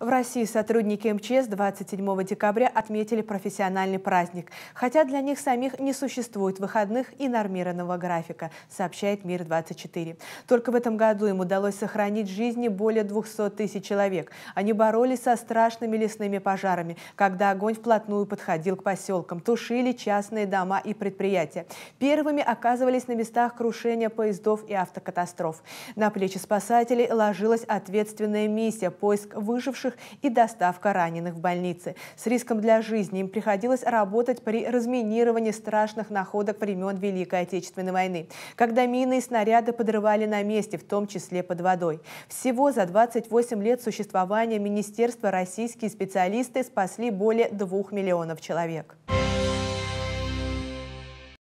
В России сотрудники МЧС 27 декабря отметили профессиональный праздник, хотя для них самих не существует выходных и нормированного графика, сообщает «Мир-24». Только в этом году им удалось сохранить жизни более 200 тысяч человек. Они боролись со страшными лесными пожарами, когда огонь вплотную подходил к поселкам, тушили частные дома и предприятия. Первыми оказывались на местах крушения поездов и автокатастроф. На плечи спасателей ложилась ответственная миссия – поиск выживших погибших и доставка раненых в больницы. С риском для жизни им приходилось работать при разминировании страшных находок времен Великой Отечественной войны, когда мины и снаряды подрывали на месте, в том числе под водой. Всего за 28 лет существования Министерства российские специалисты спасли более 2 миллионов человек.